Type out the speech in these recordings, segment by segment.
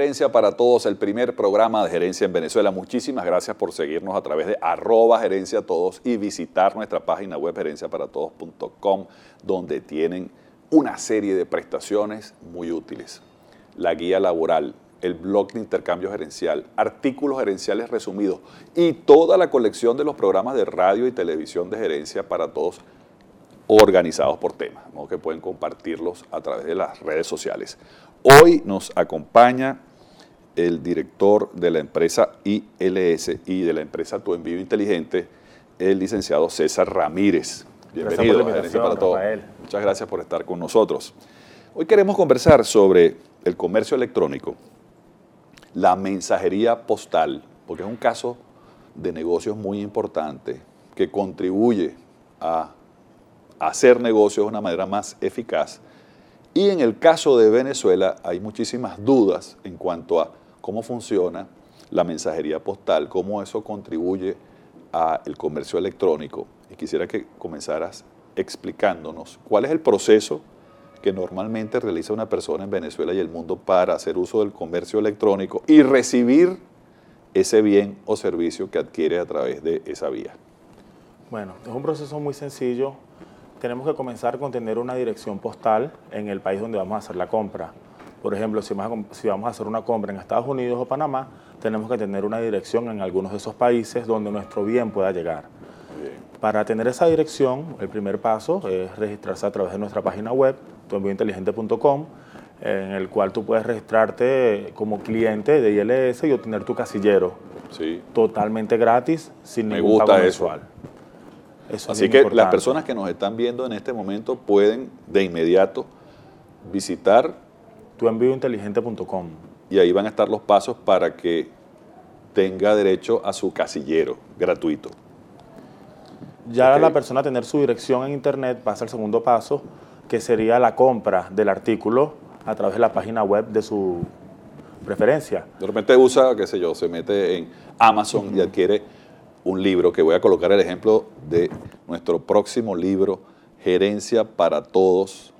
Gerencia para Todos, el primer programa de gerencia en Venezuela. Muchísimas gracias por seguirnos a través de arroba gerencia todos y visitar nuestra página web gerenciaparatodos.com donde tienen una serie de prestaciones muy útiles. La guía laboral, el blog de intercambio gerencial, artículos gerenciales resumidos y toda la colección de los programas de radio y televisión de gerencia para todos organizados por temas, que pueden compartirlos a través de las redes sociales. Hoy nos acompaña el director de la empresa ILS y de la empresa Tu Envío Inteligente, el licenciado César Ramírez. Bienvenido, todos. Muchas gracias por estar con nosotros. Hoy queremos conversar sobre el comercio electrónico, la mensajería postal, porque es un caso de negocios muy importante que contribuye a hacer negocios de una manera más eficaz. Y en el caso de Venezuela hay muchísimas dudas en cuanto a cómo funciona la mensajería postal, cómo eso contribuye al comercio electrónico. Y quisiera que comenzaras explicándonos cuál es el proceso que normalmente realiza una persona en Venezuela y el mundo para hacer uso del comercio electrónico y recibir ese bien o servicio que adquiere a través de esa vía. Bueno, es un proceso muy sencillo. Tenemos que comenzar con tener una dirección postal en el país donde vamos a hacer la compra. Por ejemplo, si vamos, a, hacer una compra en Estados Unidos o Panamá, tenemos que tener una dirección en algunos de esos países donde nuestro bien pueda llegar. Para tener esa dirección, el primer paso es registrarse a través de nuestra página web, tuenviointeligente.com, en el cual tú puedes registrarte como cliente de ILS y obtener tu casillero. Totalmente gratis, sin ningún pago eso. Eso Así que las personas que nos están viendo en este momento pueden de inmediato visitar tuenviointeligente.com. Y ahí van a estar los pasos para que tenga derecho a su casillero gratuito. Ya la persona tener su dirección en internet pasa al segundo paso, que sería la compra del artículo a través de la página web de su preferencia. De repente usa, qué sé yo, se mete en Amazon y adquiere un libro, que voy a colocar el ejemplo de nuestro próximo libro, Gerencia para Todos,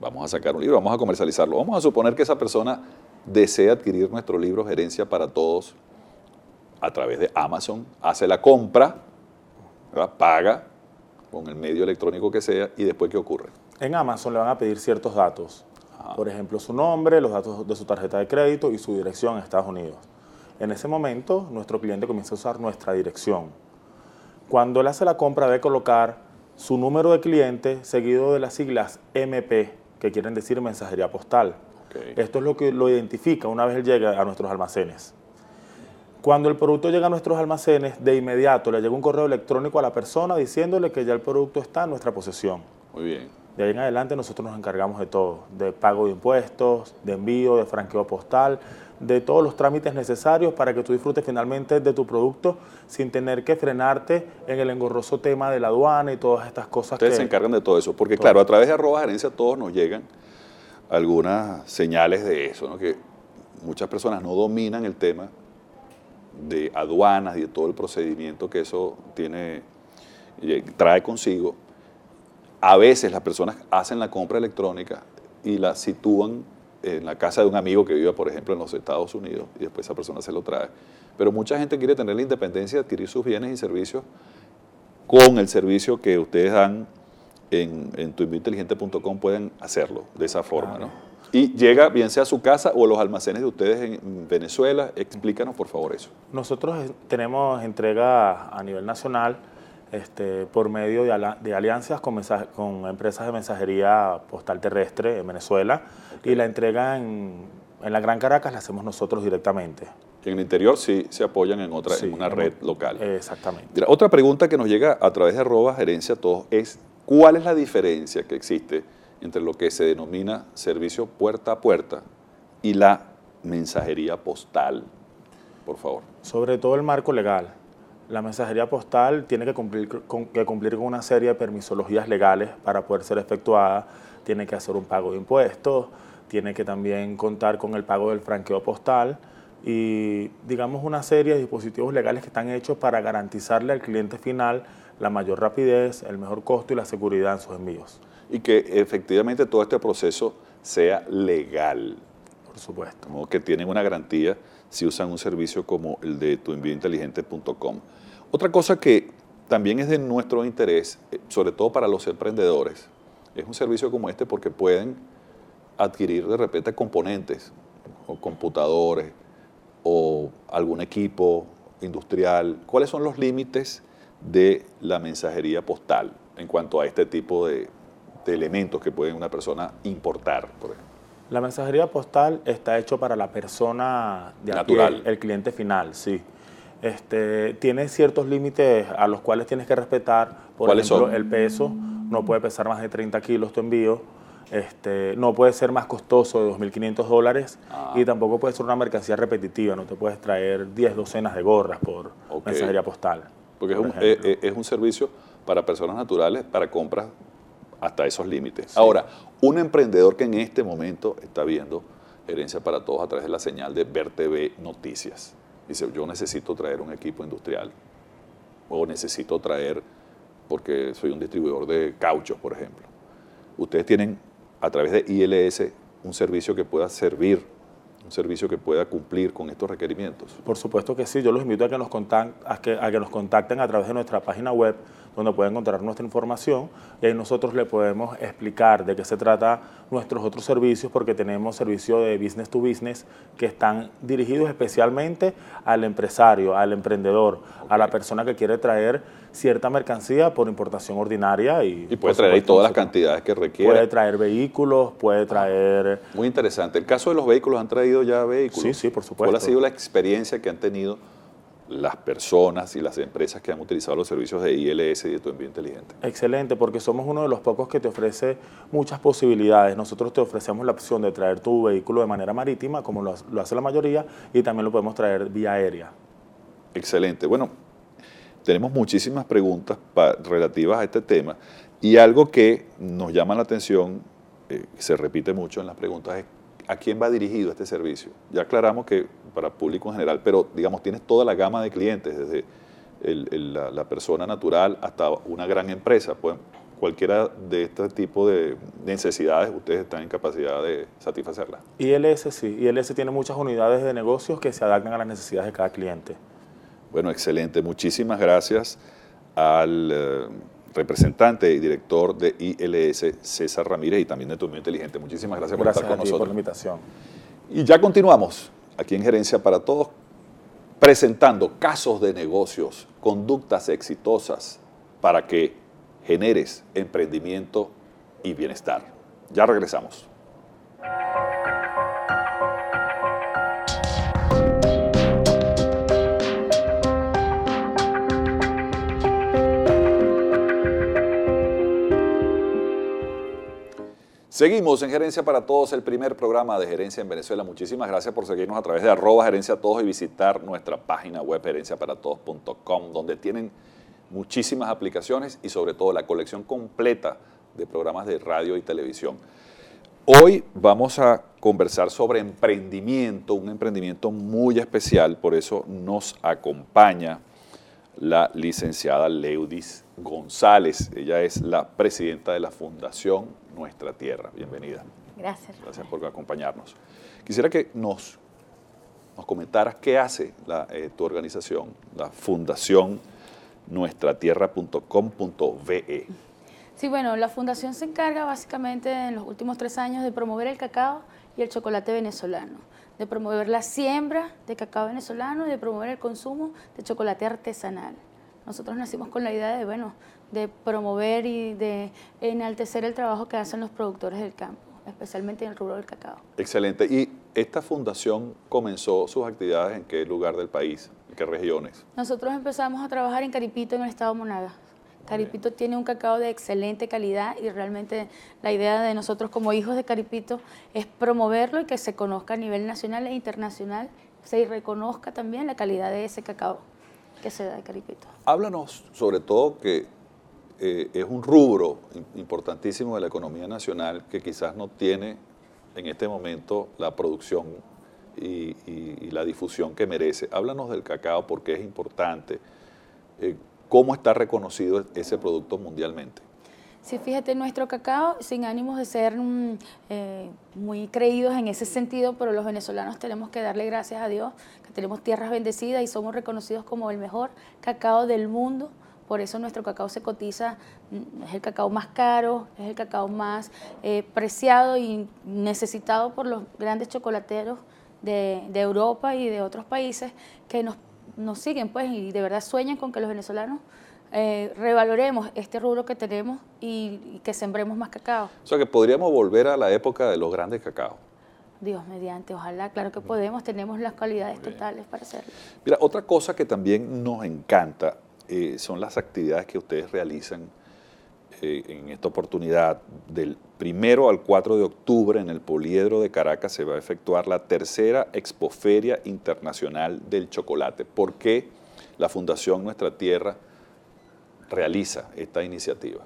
vamos a sacar un libro, vamos a comercializarlo. Vamos a suponer que esa persona desea adquirir nuestro libro Gerencia para Todos a través de Amazon, hace la compra, paga con el medio electrónico que sea y después ¿qué ocurre? En Amazon le van a pedir ciertos datos, por ejemplo su nombre, los datos de su tarjeta de crédito y su dirección en Estados Unidos. En ese momento nuestro cliente comienza a usar nuestra dirección. Cuando él hace la compra debe colocar su número de cliente seguido de las siglas MP que quieren decir mensajería postal. Esto es lo que lo identifica una vez él llega a nuestros almacenes. Cuando el producto llega a nuestros almacenes, de inmediato le llega un correo electrónico a la persona diciéndole que ya el producto está en nuestra posesión. Muy bien. De ahí en adelante nosotros nos encargamos de todo, de pago de impuestos, de envío, de franqueo postal, de todos los trámites necesarios para que tú disfrutes finalmente de tu producto sin tener que frenarte en el engorroso tema de la aduana y todas estas cosas. Ustedes que, se encargan de todo eso, porque claro, a través de arroba gerencia todos nos llegan algunas señales de eso, que muchas personas no dominan el tema de aduanas y de todo el procedimiento que eso tiene, eh, trae consigo. A veces las personas hacen la compra electrónica y la sitúan en la casa de un amigo que viva, por ejemplo, en los Estados Unidos y después esa persona se lo trae. Pero mucha gente quiere tener la independencia de adquirir sus bienes y servicios con el servicio que ustedes dan en, en pueden hacerlo de esa forma, ¿no? Y llega bien sea a su casa o a los almacenes de ustedes en Venezuela. Explícanos, por favor, eso. Nosotros tenemos entrega a nivel nacional este, por medio de, alianzas con, empresas de mensajería postal terrestre en Venezuela y la entrega en, la Gran Caracas la hacemos nosotros directamente. En el interior sí se apoyan en otra, una red local. Exactamente. otra pregunta que nos llega a través de arroba gerencia todos es ¿cuál es la diferencia que existe entre lo que se denomina servicio puerta a puerta y la mensajería postal? Por favor. Sobre todo el marco legal. La mensajería postal tiene que cumplir con, que cumplir con una serie de permisologías legales para poder ser efectuada, tiene que hacer un pago de impuestos, tiene que también contar con el pago del franqueo postal y digamos una serie de dispositivos legales que están hechos para garantizarle al cliente final la mayor rapidez, el mejor costo y la seguridad en sus envíos. Y que efectivamente todo este proceso sea legal. Por supuesto. Como que tienen una garantía si usan un servicio como el de tuenvíointeligente.com. Otra cosa que también es de nuestro interés, eh, sobre todo para los emprendedores, es un servicio como este porque pueden adquirir de repente componentes o computadores o algún equipo industrial. ¿Cuáles son los límites de la mensajería postal en cuanto a este tipo de, de elementos que puede una persona importar, por ejemplo? La mensajería postal está hecho para la persona de Natural. el cliente final, sí. Este, tiene ciertos límites a los cuales tienes que respetar. Por ¿Cuáles ejemplo, son? el peso, no puede pesar más de 30 kilos tu envío. Este, no puede ser más costoso de 2.500 dólares ah. y tampoco puede ser una mercancía repetitiva, no te puedes traer 10 docenas de gorras por mensajería postal. Porque es, un, eh, eh, es un servicio para personas naturales, para compras hasta esos límites. Ahora, un emprendedor que en este momento está viendo herencia para todos a través de la señal de Ver TV Noticias. Dice, yo necesito traer un equipo industrial o necesito traer, porque soy un distribuidor de cauchos, por ejemplo. Ustedes tienen a través de ILS un servicio que pueda servir un servicio que pueda cumplir con estos requerimientos. Por supuesto que sí, yo los invito a que nos, contacten, a través de nuestra página web donde pueden encontrar nuestra información y ahí nosotros le podemos explicar de qué se trata nuestros otros servicios porque tenemos servicio de business to business que están dirigidos especialmente al empresario, al emprendedor, a la persona que quiere traer cierta mercancía por importación ordinaria. Y, puede traer ahí todas las cantidades que requiere. Puede traer vehículos, puede ah, traer... Muy interesante. El caso de los vehículos, ¿han traído ya vehículos? Sí, sí, por supuesto. ¿Cuál ha sido la experiencia que han tenido las personas y las empresas que han utilizado los servicios de ILS y de tu envío inteligente. Excelente, porque somos uno de los pocos que te ofrece muchas posibilidades. Nosotros te ofrecemos la opción de traer tu vehículo de manera marítima, como lo hace la mayoría, y también lo podemos traer vía aérea. Excelente. Bueno, tenemos muchísimas preguntas relativas a este tema y algo que nos llama la atención, eh, se repite mucho en las preguntas, es a quién va dirigido este servicio. Ya aclaramos que para público en general, pero digamos, tienes toda la gama de clientes, desde la, persona natural hasta una gran empresa. Pues, cualquiera de este tipo de necesidades, ustedes están en capacidad de satisfacerlas. ILS sí, ILS tiene muchas unidades de negocios que se adaptan a las necesidades de cada cliente. Bueno, excelente. Muchísimas gracias al eh, representante y director de ILS, César Ramírez, y también de Tu mente Inteligente. Muchísimas gracias, por estar con nosotros. Gracias por la invitación. Y ya continuamos aquí en Gerencia para Todos, presentando casos de negocios, conductas exitosas para que generes emprendimiento y bienestar. Ya regresamos. Seguimos en Gerencia para Todos, el primer programa de Gerencia en Venezuela. Muchísimas gracias por seguirnos a través de arroba gerencia todos y visitar nuestra página web gerenciaparatodos.com, donde tienen muchísimas aplicaciones y sobre todo la colección completa de programas de radio y televisión. Hoy vamos a conversar sobre emprendimiento, un emprendimiento muy especial, por eso nos acompaña la licenciada Leudis González. Ella es la presidenta de la Fundación Nuestra Tierra. Bienvenida. Gracias. Gracias por acompañarnos. Quisiera que nos, nos comentaras qué hace eh, tu organización, la Fundación nuestratierra.com.be. Sí, bueno, la fundación se encarga básicamente en los últimos tres años de promover el cacao y el chocolate venezolano, de promover la siembra de cacao venezolano y de promover el consumo de chocolate artesanal. Nosotros nacimos con la idea de, bueno, de promover y de enaltecer el trabajo que hacen los productores del campo, especialmente en el rubro del cacao. Excelente. ¿Y esta fundación comenzó sus actividades en qué lugar del país, en qué regiones? Nosotros empezamos a trabajar en Caripito, en el estado de Monagas. Caripito tiene un cacao de excelente calidad y realmente la idea de nosotros como hijos de Caripito es promoverlo y que se conozca a nivel nacional e internacional, se reconozca también la calidad de ese cacao se da de Háblanos sobre todo que eh, es un rubro importantísimo de la economía nacional que quizás no tiene en este momento la producción y, la difusión que merece. Háblanos del cacao porque es importante. Eh, ¿Cómo está reconocido ese producto mundialmente? Sí, fíjate, nuestro cacao, sin ánimos de ser mm, eh, muy creídos en ese sentido, pero los venezolanos tenemos que darle gracias a Dios, que tenemos tierras bendecidas y somos reconocidos como el mejor cacao del mundo. Por eso nuestro cacao se cotiza, mm, es el cacao más caro, es el cacao más eh, preciado y necesitado por los grandes chocolateros de, Europa y de otros países que nos, nos siguen pues, y de verdad sueñan con que los venezolanos eh, revaloremos este rubro que tenemos y, que sembremos más cacao. O sea, que podríamos volver a la época de los grandes cacao. Dios mediante, ojalá, claro que podemos, tenemos las cualidades totales para hacerlo. Mira, otra cosa que también nos encanta eh, son las actividades que ustedes realizan eh, en esta oportunidad. Del primero al 4 de octubre en el Poliedro de Caracas se va a efectuar la tercera Expoferia Internacional del Chocolate. ¿Por qué la Fundación Nuestra Tierra realiza esta iniciativa?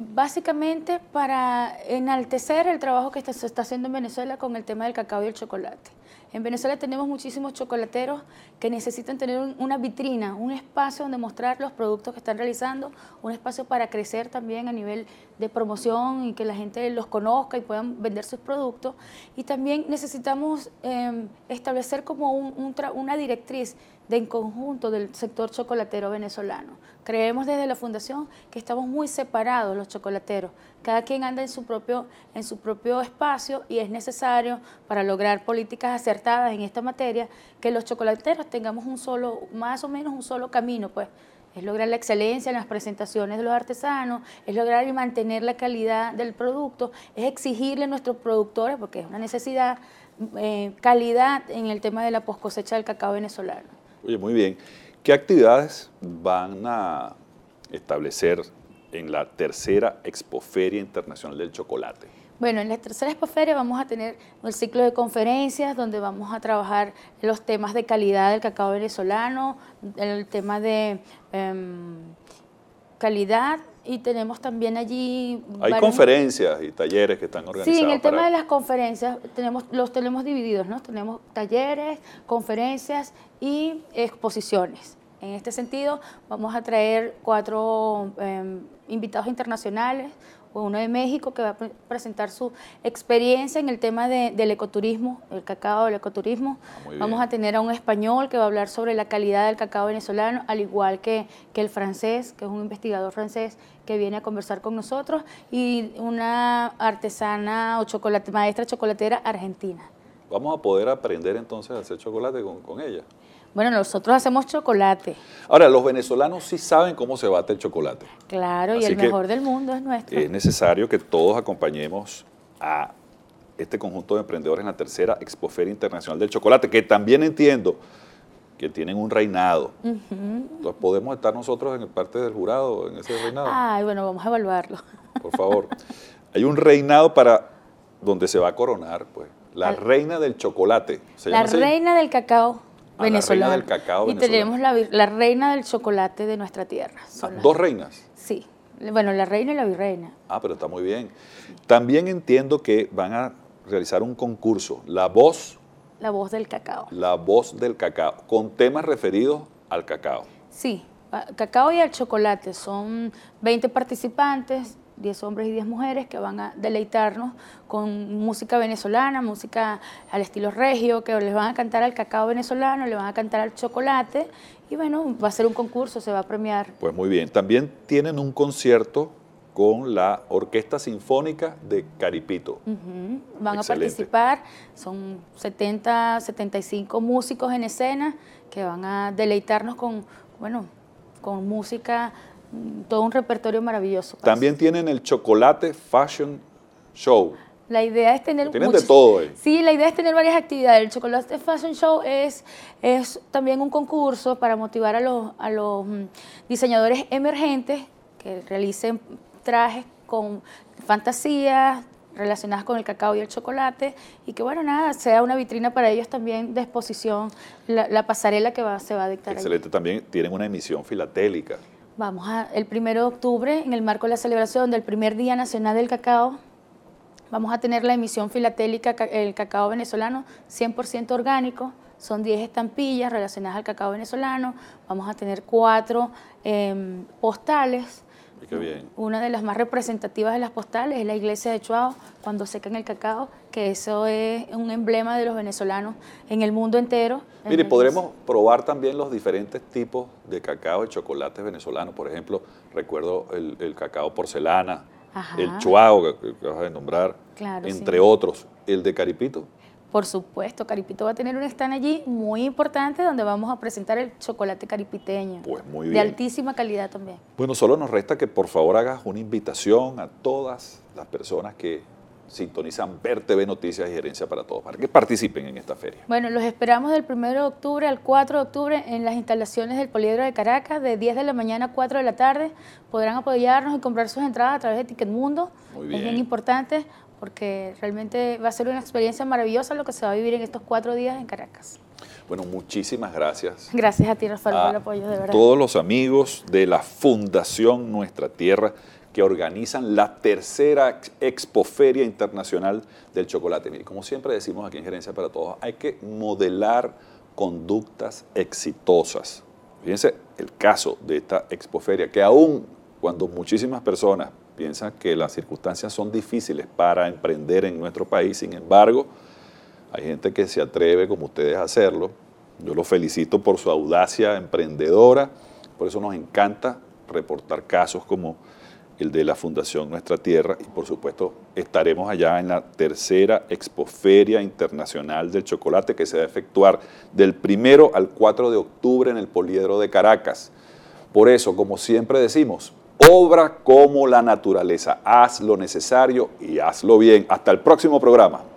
Básicamente para enaltecer el trabajo que se está haciendo en Venezuela con el tema del cacao y el chocolate. En Venezuela tenemos muchísimos chocolateros que necesitan tener una vitrina, un espacio donde mostrar los productos que están realizando, un espacio para crecer también a nivel de promoción y que la gente los conozca y puedan vender sus productos. Y también necesitamos em, establecer como una directriz de en conjunto del sector chocolatero venezolano. Creemos desde la fundación que estamos muy separados los chocolateros. Cada quien anda en su propio, en su propio espacio y es necesario para lograr políticas acertadas en esta materia que los chocolateros tengamos un solo, más o menos un solo camino, pues es lograr la excelencia en las presentaciones de los artesanos, es lograr y mantener la calidad del producto, es exigirle a nuestros productores, porque es una necesidad, eh, calidad en el tema de la cosecha del cacao venezolano. Oye, muy bien. ¿Qué actividades van a establecer en la tercera Expoferia Internacional del Chocolate? Bueno, en la tercera expoferia vamos a tener un ciclo de conferencias donde vamos a trabajar los temas de calidad del cacao venezolano, el tema de em, calidad y tenemos también allí... Hay conferencias y talleres que están organizados. Sí, en el tema de las conferencias tenemos, los tenemos divididos, ¿no? Tenemos talleres, conferencias y exposiciones. En este sentido, vamos a traer cuatro em, invitados internacionales, pues, uno de México que va a presentar su experiencia en el tema del ecoturismo, el cacao del ecoturismo. Ah, Vamos a tener a un español que va a hablar sobre la calidad del cacao venezolano, al igual que, el francés, que es un investigador francés que viene a conversar con nosotros, y una artesana o maestra chocolatera argentina. Vamos a poder aprender entonces a hacer chocolate con, con ella. Bueno, nosotros hacemos chocolate. Ahora, los venezolanos sí saben cómo se bate el chocolate. Claro, y el mejor del mundo es nuestro. Es necesario que todos acompañemos a este conjunto de emprendedores en la tercera Expoferia Internacional del Chocolate, que también entiendo que tienen un reinado. Entonces, ¿podemos estar nosotros en parte del jurado en ese reinado? Ay, bueno, vamos a evaluarlo. Por favor. Hay un reinado para donde se va a coronar, pues, la reina del chocolate. la reina del cacao. Venezuela reina del cacao y tenemos la, reina del chocolate de nuestra tierra. Ah, ¿Dos reinas? Sí. Bueno, la reina y la virreina. Ah, pero está muy bien. También entiendo que van a realizar un concurso, La Voz. La Voz del Cacao. La Voz del Cacao, con temas referidos al cacao. Sí, cacao y al chocolate. Son 20 participantes, 10 hombres y 10 mujeres que van a deleitarnos con música venezolana, música al estilo regio, que les van a cantar al cacao venezolano, le van a cantar al chocolate y bueno, va a ser un concurso, se va a premiar. Pues muy bien, también tienen un concierto con la Orquesta Sinfónica de Caripito. Van a participar, son 70, 75 músicos en escena que van a deleitarnos con, bueno, con música todo un repertorio maravilloso. También tienen el chocolate fashion show. La idea es tener... Tienen de todo Sí, la idea es tener varias actividades. El Chocolate Fashion Show es, es también un concurso para motivar a los, a los mm, diseñadores emergentes que realicen trajes con fantasías relacionadas con el cacao y el chocolate y que bueno, nada, sea una vitrina para ellos también de exposición, la, pasarela que se va a dictar. Excelente, también tienen una emisión filatélica. Vamos a, el primero de octubre, en el marco de la celebración del primer Día Nacional del Cacao, vamos a tener la emisión filatélica El Cacao Venezolano 100% orgánico. Son 10 estampillas relacionadas al cacao venezolano. Vamos a tener cuatro em, postales una de las más representativas de las postales es la iglesia de Chuao, cuando secan el cacao, que eso es un emblema de los venezolanos en el mundo entero. Mire, podremos probar también los diferentes tipos de cacao y chocolates venezolanos. Por ejemplo, recuerdo el, cacao porcelana, el Chuao, que acabas de nombrar, entre otros. El de Caripito por supuesto, Caripito va a tener un stand allí muy importante donde vamos a presentar el chocolate caripiteño. Pues muy bien. De altísima calidad también. Bueno, solo nos resta que por favor hagas una invitación a todas las personas que sintonizan Ver TV Noticias y Gerencia para Todos, para que participen en esta feria. Bueno, los esperamos del 1 de octubre al 4 de octubre en las instalaciones del Poliedro de Caracas, de 10 de la mañana a 4 de la tarde. Podrán apoyarnos y comprar sus entradas a través de Ticketmundo. Muy Es bien importante porque realmente va a ser una experiencia maravillosa lo que se va a vivir en estos cuatro días en Caracas. Bueno, muchísimas gracias. Gracias a ti, Rafael, por el apoyo, de verdad. Todos los amigos de la Fundación Nuestra Tierra que organizan la tercera Expoferia Internacional del Chocolate. como siempre decimos aquí en Gerencia para Todos, hay que modelar conductas exitosas. Fíjense el caso de esta Expoferia, que aún cuando muchísimas personas piensa que las circunstancias son difíciles para emprender en nuestro país, sin embargo, hay gente que se atreve como ustedes a hacerlo. Yo los felicito por su audacia emprendedora, por eso nos encanta reportar casos como el de la Fundación Nuestra Tierra y por supuesto estaremos allá en la tercera Expoferia Internacional del Chocolate que se va a efectuar del primero al 4 de octubre en el Poliedro de Caracas. Por eso, como siempre decimos, obra como la naturaleza. Haz lo necesario y hazlo bien. Hasta el próximo programa.